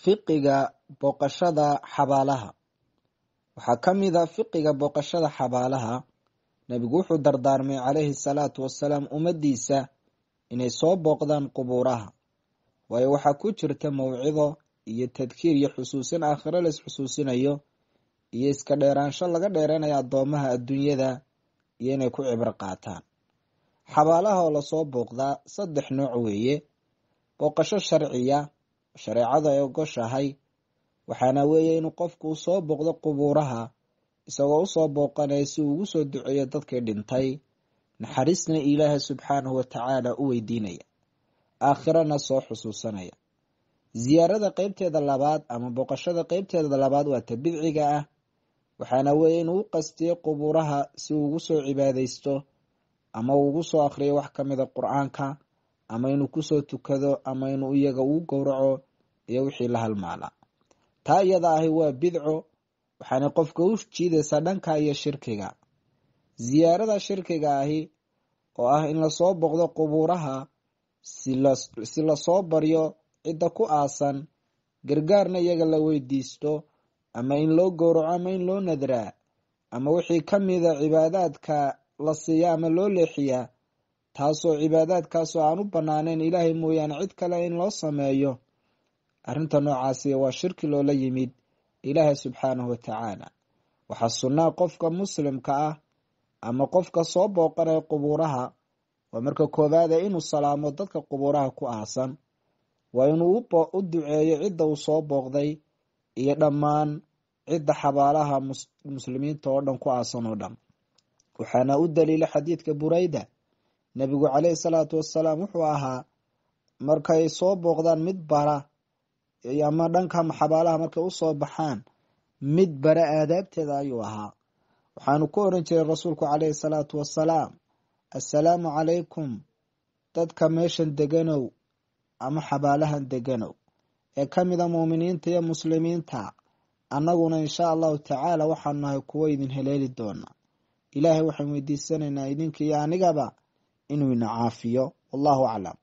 fiqiga booqashada xabaalaha waxaa ka mid a ah fiqiga booqashada xabaalaha nebigu wuxuu dardaarmay calayhi salaatu wasalaam ummaddiisa inay soo booqdaan qubuuraha waayo waxaa ku jirta mawcido iyo tadkiir iyo xusuusin aakhiro la xusuusinayo iyo iska dheeraansho laga dheeranaya addoomaha adduunyada iyo inay ku cibro qaataan xabaalaha oo lasoo booqdaa saddex nooc weeye booqasho sharciya shareecada ay ogoshahay waxaana weeye inuu qofku soo booqdo qubuuraha isagoo u soo booqanaya si uu ugu soo duceeyo dadkii dhintay naxariisna ilaaha subxaanahu watacaala u weydiinaya aakhirana soo xusuusanaya ziyaarada qaybteeda labaad ama booqashada qeybteeda labaad waa ta bidciga ah waxaana weeye inuu u qastiyo qubuuraha si uu ugu soo cibaadaysto ama uu ugu soo akhriyo wax ka mid a ah qur-aanka ama inuu kusoo tukado ama inuu iyaga uu gowraco iyo wixii la halmaala taa iyada ahi waa bidco waxaana qofka u jiidaysaa dhanka iyo shirkiga ziyaarada shirkiga ahi oo ah in lasoo boqdo qubuuraha si lasoo baryo cidda ku aasan gargaarna iyaga la weydiisto ama in loo gowraco ama in loo nadraa ama wixii ka mida cibaadaadka la siiya ama loo leexiyaa taasoo cibaadaadkaasoo aan u bannaaneyn ilaahay mooyaane cid kale in loo sameeyo arrinta noocaasi waa shirki loola yimid ilaahay subxaanahu watacaala waxaa sunnaa qofka muslimka ah ama qofka soo booqanaya qubuuraha waa marka koobaada inuu salaamo dadka qubuuraha ku aasan waa inuu u duceeyo cidda uu soo booqday iyo dhammaan cidda xabaalaha muslimiinta oo dhan ku aasan oo dhan waxaana u daliila xadiidka bureyda nebigu caleyhi salaatu wasalaam wuxuu ahaa markay soo booqdaan mid bara ama dhanka xabaalaha markay usoo baxaan mid bara aadaabteeda ayuu ahaa waxaanu ku oran jiray rasuulku caleyhi salaatu wasalaam assalaamu calaykum dadka meeshan deganow ama xabaalahan deganow ee ka mida muuminiinta iyo muslimiinta annaguna insha allahu tacaala waxaanu nahay kuwo idin heleeli doona ilaahay waxaan weydiisanaynaa idinka iyo anigaba inuu ina caafiyo wallahu aclam